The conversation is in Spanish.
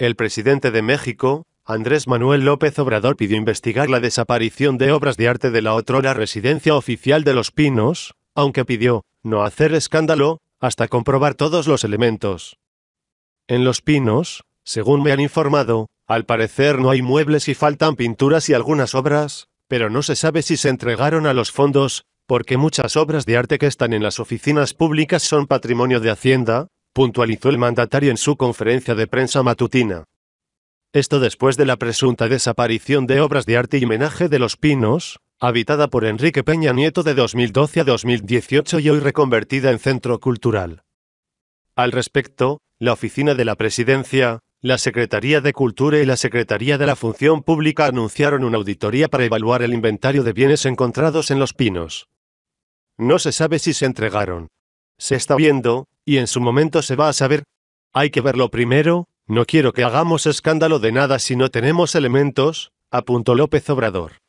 El presidente de México, Andrés Manuel López Obrador pidió investigar la desaparición de obras de arte de la otrora residencia oficial de Los Pinos, aunque pidió no hacer escándalo hasta comprobar todos los elementos. En Los Pinos, según me han informado, al parecer no hay muebles y faltan pinturas y algunas obras, pero no se sabe si se entregaron a los fondos, porque muchas obras de arte que están en las oficinas públicas son patrimonio de Hacienda, puntualizó el mandatario en su conferencia de prensa matutina. Esto después de la presunta desaparición de obras de arte y homenaje de Los Pinos, habitada por Enrique Peña Nieto de 2012 a 2018 y hoy reconvertida en centro cultural. Al respecto, la Oficina de la Presidencia, la Secretaría de Cultura y la Secretaría de la Función Pública anunciaron una auditoría para evaluar el inventario de bienes encontrados en Los Pinos. No se sabe si se entregaron. Se está viendo, y en su momento se va a saber. Hay que verlo primero, no quiero que hagamos escándalo de nada si no tenemos elementos, apuntó López Obrador.